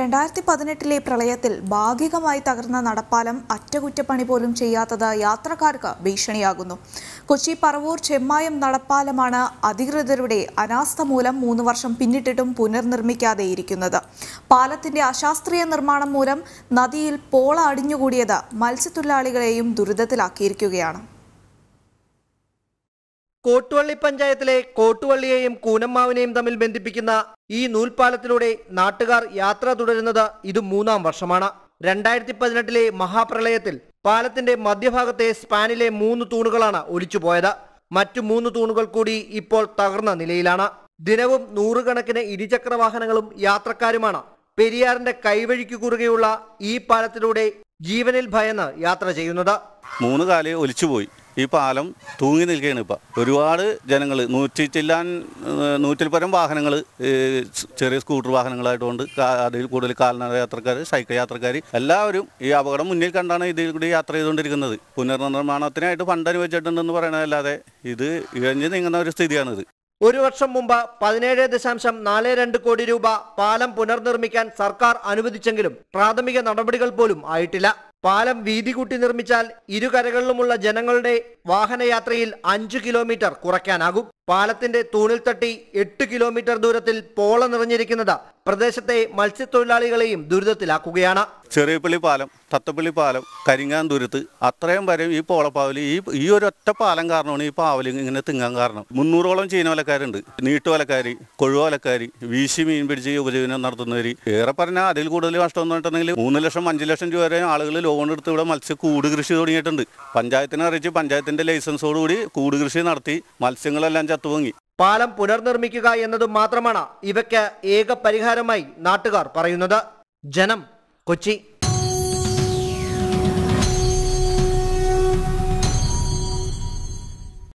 രണ്ടായിരത്തി പതിനെട്ടിലെ പ്രളയത്തിൽ ഭാഗികമായി തകർന്ന നടപ്പാലം അറ്റകുറ്റപ്പണി പോലും ചെയ്യാത്തത് യാത്രക്കാർക്ക് ഭീഷണിയാകുന്നു കൊച്ചി പറവൂർ ചെമ്മായം നടപ്പാലമാണ് അധികൃതരുടെ അനാസ്ഥ മൂലം മൂന്ന് വർഷം പിന്നിട്ടിട്ടും പുനർനിർമ്മിക്കാതെ ഇരിക്കുന്നത് പാലത്തിന്റെ അശാസ്ത്രീയ നിർമ്മാണം മൂലം നദിയിൽ പോള അടിഞ്ഞുകൂടിയത് മത്സ്യത്തൊഴിലാളികളെയും ദുരിതത്തിലാക്കിയിരിക്കുകയാണ് കോട്ടുവള്ളി പഞ്ചായത്തിലെ കോട്ടുവള്ളിയെയും കൂനമ്മാവിനെയും തമ്മിൽ ബന്ധിപ്പിക്കുന്ന ഈ നൂൽപാലത്തിലൂടെ നാട്ടുകാർ യാത്ര തുടരുന്നത് ഇത് മൂന്നാം വർഷമാണ് രണ്ടായിരത്തി പതിനെട്ടിലെ മഹാപ്രളയത്തിൽ പാലത്തിന്റെ മധ്യഭാഗത്തെ സ്പാനിലെ മൂന്ന് തൂണുകളാണ് ഒലിച്ചുപോയത് മറ്റു മൂന്ന് തൂണുകൾ കൂടി ഇപ്പോൾ തകർന്ന നിലയിലാണ് ദിനവും നൂറുകണക്കിന് ഇരുചക്ര വാഹനങ്ങളും യാത്രക്കാരുമാണ് പെരിയാറിന്റെ കൈവഴിക്ക് കുറുകെയുള്ള ഈ പാലത്തിലൂടെ ജീവനിൽ ഭയന്ന് യാത്ര ചെയ്യുന്നത് മൂന്ന് കാലേ ഒലിച്ചുപോയി ഈ പാലം തൂങ്ങി നിൽക്കുകയാണ് ഇപ്പം ഒരുപാട് ജനങ്ങൾ നൂറ്റി ചില്ലാൻ നൂറ്റിൽ പരം വാഹനങ്ങൾ ചെറിയ സ്കൂട്ടർ വാഹനങ്ങളായിട്ടുണ്ട് അതിൽ കൂടുതൽ കാൽനട യാത്രക്കാർ സൈക്കിൾ യാത്രക്കാർ എല്ലാവരും ഈ അപകടം മുന്നിൽ കണ്ടാണ് ഇതിൽ കൂടി യാത്ര ചെയ്തുകൊണ്ടിരിക്കുന്നത് പുനർനിർമ്മാണത്തിനായിട്ട് ഫണ്ട് അനുവദിച്ചിട്ടുണ്ടെന്ന് പറയണതല്ലാതെ ഇത് ഇഴഞ്ഞു നീങ്ങുന്ന ഒരു സ്ഥിതിയാണിത് ഒരു വർഷം മുമ്പ് പതിനേഴ് ദശാംശം നാല് രണ്ട് കോടി രൂപ പാലം പുനർനിർമ്മിക്കാൻ സർക്കാർ അനുവദിച്ചെങ്കിലും പ്രാഥമിക നടപടികൾ പോലും ആയിട്ടില്ല പാലം വീതി കൂട്ടി നിർമ്മിച്ചാൽ ഇരുകരകളിലുമുള്ള ജനങ്ങളുടെ വാഹനയാത്രയിൽ അഞ്ചു കിലോമീറ്റർ കുറയ്ക്കാനാകും പാലത്തിന്റെ തൂണിൽ തട്ടി എട്ട് കിലോമീറ്റർ ദൂരത്തിൽ പോള നിറഞ്ഞിരിക്കുന്നത് പ്രദേശത്തെ മത്സ്യത്തൊഴിലാളികളെയും ദുരിതത്തിലാക്കുകയാണ് ചെറിയപ്പള്ളി പാലം തത്തപ്പള്ളി പാലം കരിങ്ങാന്തുരുത്ത് അത്രയും വരെയും ഈ പോളപ്പാവലി ഈ ഈ ഒരൊറ്റ പാലം കാരണമാണ് ഈ പാവലി ഇങ്ങനെ തിങ്ങാൻ കാരണം മുന്നൂറോളം ചീനവലക്കാരുണ്ട് നീട്ടുവലക്കാരി കൊഴുവലക്കാരി വീശി മീൻ പിടിച്ച് ഉപജീവനം നടത്തുന്നവർ ഏറെ പറഞ്ഞാൽ അതിൽ കൂടുതൽ നഷ്ടം എന്ന് പറഞ്ഞിട്ടുണ്ടെങ്കിൽ മൂന്ന് ലക്ഷം അഞ്ച് ലക്ഷം രൂപ വരെ ആളുകൾ ലോൺ എടുത്ത് ഇവിടെ മത്സ്യ കൂട് കൃഷി തുടങ്ങിയിട്ടുണ്ട് പഞ്ചായത്തിനെ അറിയിച്ച് പഞ്ചായത്തിന്റെ ലൈസൻസോടുകൂടി കൂട് കൃഷി നടത്തി മത്സ്യങ്ങളെല്ലാം തുവങ്ങി പാലം പുനർനിർമ്മിക്കുക എന്നതും മാത്രമാണ് ഇവയ്ക്ക് ഏക പരിഹാരമായി നാട്ടുകാർ പറയുന്നത് ജനം കൊച്ചി